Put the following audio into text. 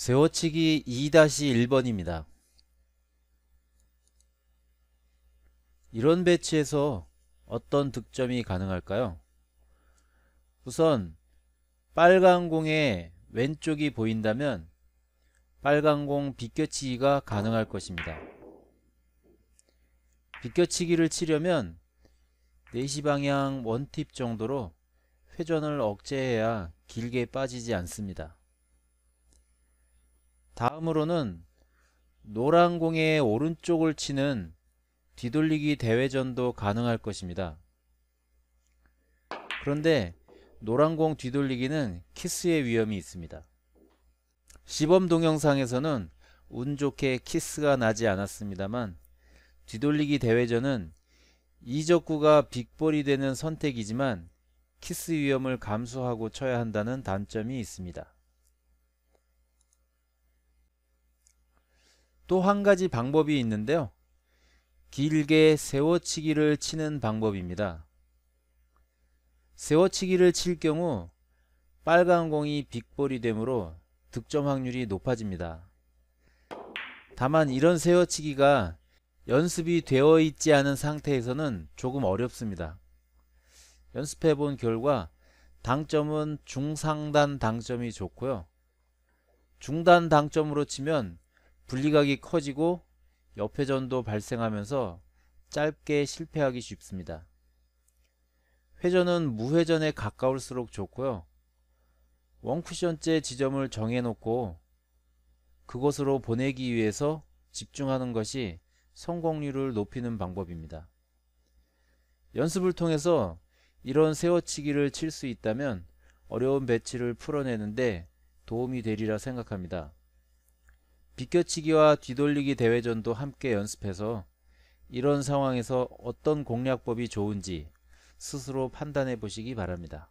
세워치기 2-1번입니다. 이런 배치에서 어떤 득점이 가능할까요? 우선 빨간 공의 왼쪽이 보인다면 빨간 공 비껴치기가 가능할 것입니다. 비껴치기를 치려면 4시 방향 원팁 정도로 회전을 억제해야 길게 빠지지 않습니다. 다음으로는 노란 공의 오른쪽을 치는 뒤돌리기 대회전도 가능할 것입니다. 그런데 노란 공 뒤돌리기는 키스의 위험이 있습니다. 시범 동영상에서는 운 좋게 키스가 나지 않았습니다만 뒤돌리기 대회전은 이적구가 빅볼이 되는 선택이지만 키스 위험을 감수하고 쳐야 한다는 단점이 있습니다. 또한 가지 방법이 있는데요. 길게 세워치기를 치는 방법입니다. 세워치기를 칠 경우 빨간 공이 빅볼이 되므로 득점 확률이 높아집니다. 다만 이런 세워치기가 연습이 되어 있지 않은 상태에서는 조금 어렵습니다. 연습해 본 결과 당점은 중상단 당점이 좋고요. 중단 당점으로 치면 분리각이 커지고 옆회전도 발생하면서 짧게 실패하기 쉽습니다. 회전은 무회전에 가까울수록 좋고요. 원쿠션째 지점을 정해놓고 그것으로 보내기 위해서 집중하는 것이 성공률을 높이는 방법입니다. 연습을 통해서 이런 세워치기를 칠 수 있다면 어려운 배치를 풀어내는데 도움이 되리라 생각합니다. 비껴치기와 뒤돌리기 대회전도 함께 연습해서 이런 상황에서 어떤 공략법이 좋은지 스스로 판단해 보시기 바랍니다.